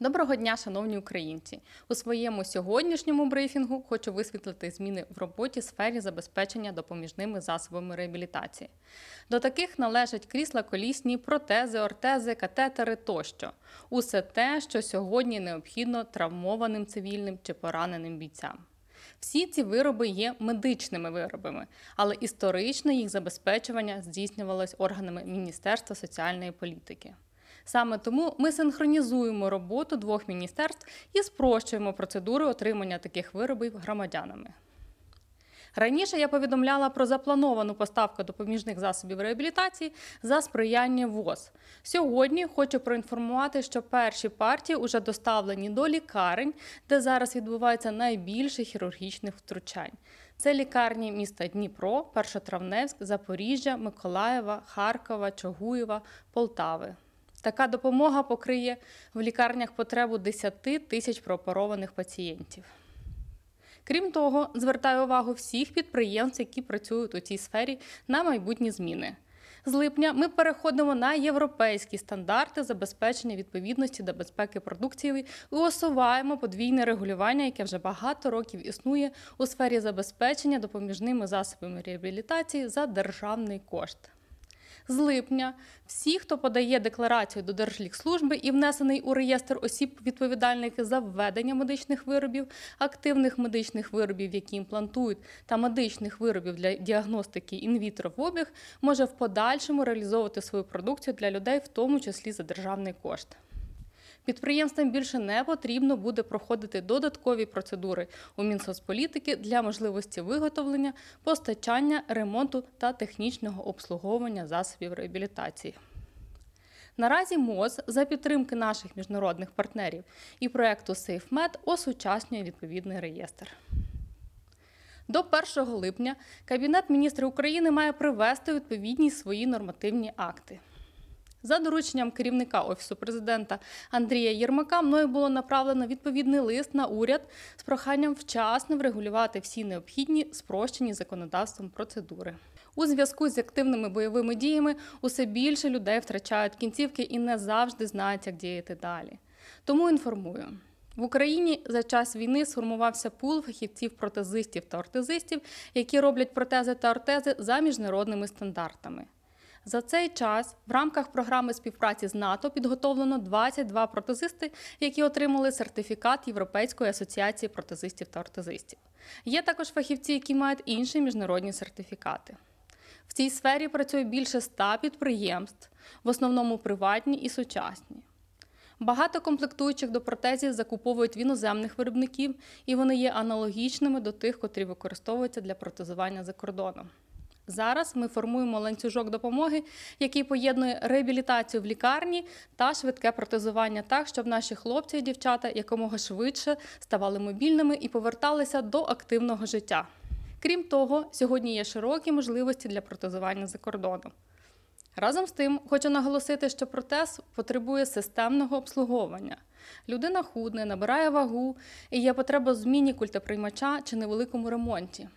Доброго дня, шановні українці! У своєму сьогоднішньому брифінгу хочу висвітлити зміни в роботі сфері забезпечення допоміжними засобами реабілітації. До таких належать крісла, колісні, протези, ортези, катетери тощо. Усе те, що сьогодні необхідно травмованим цивільним чи пораненим бійцям. Всі ці вироби є медичними виробами, але історичне їх забезпечування здійснювалось органами Міністерства соціальної політики. Саме тому ми синхронізуємо роботу двох міністерств і спрощуємо процедури отримання таких виробів громадянами. Раніше я повідомляла про заплановану поставку допоміжних засобів реабілітації за сприяння ВОЗ. Сьогодні хочу проінформувати, що перші партії вже доставлені до лікарень, де зараз відбувається найбільше хірургічних втручань. Це лікарні міста Дніпро, Першотравневськ, Запоріжжя, Миколаєва, Харкова, Чогуєва, Полтави. Така допомога покриє в лікарнях потребу 10 тисяч пропорованих пацієнтів. Крім того, звертаю увагу всіх підприємств, які працюють у цій сфері на майбутні зміни. З липня ми переходимо на європейські стандарти забезпечення відповідності до безпеки продукції і усуваємо подвійне регулювання, яке вже багато років існує у сфері забезпечення допоміжними засобами реабілітації за державний кошт з липня всі, хто подає декларацію до Держлікслужби і внесений у реєстр осіб відповідальних за введення медичних виробів, активних медичних виробів, які імплантують, та медичних виробів для діагностики інвітро в обіг, може в подальшому реалізовувати свою продукцію для людей, в тому числі за державний кошт. Підприємствам більше не потрібно буде проходити додаткові процедури у Мінсоцполітики для можливості виготовлення, постачання, ремонту та технічного обслуговування засобів реабілітації. Наразі МОЗ за підтримки наших міжнародних партнерів і проєкту SafeMed осучаснює відповідний реєстр. До 1 липня Кабінет міністрів України має привести відповідні свої нормативні акти. За дорученням керівника офісу президента Андрія Єрмака мною було направлено відповідний лист на уряд з проханням вчасно врегулювати всі необхідні спрощені законодавством процедури. У зв'язку з активними бойовими діями усе більше людей втрачають кінцівки і не завжди знають, як діяти далі. Тому інформую. В Україні за час війни сформувався пул фахівців-протезистів та ортезистів, які роблять протези та ортези за міжнародними стандартами. За цей час в рамках програми співпраці з НАТО підготовлено 22 протезисти, які отримали сертифікат Європейської асоціації протезистів та ортезистів. Є також фахівці, які мають інші міжнародні сертифікати. В цій сфері працює більше ста підприємств, в основному приватні і сучасні. Багато комплектуючих до протезів закуповують в іноземних виробників, і вони є аналогічними до тих, котрі використовуються для протезування за кордоном. Зараз ми формуємо ланцюжок допомоги, який поєднує реабілітацію в лікарні та швидке протезування, так щоб наші хлопці і дівчата якомога швидше ставали мобільними і поверталися до активного життя. Крім того, сьогодні є широкі можливості для протезування за кордоном. Разом з тим, хочу наголосити, що протез потребує системного обслуговування. Людина худне, набирає вагу і є потреба в зміні культоприймача чи невеликому ремонті.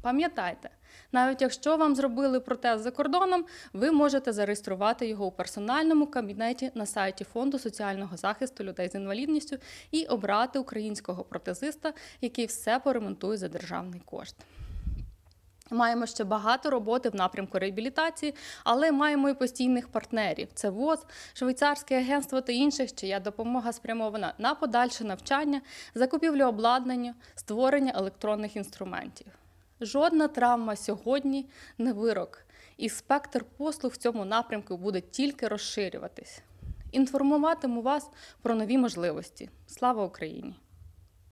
Пам'ятайте, навіть якщо вам зробили протез за кордоном, ви можете зареєструвати його у персональному кабінеті на сайті Фонду соціального захисту людей з інвалідністю і обрати українського протезиста, який все поремонтує за державний кошт. Маємо ще багато роботи в напрямку реабілітації, але маємо і постійних партнерів: це ВОЗ, Швейцарське агентство та інших, чия допомога спрямована на подальше навчання, закупівлю обладнання, створення електронних інструментів. Жодна травма сьогодні не вирок, і спектр послуг в цьому напрямку буде тільки розширюватись. Інформуватиму вас про нові можливості. Слава Україні!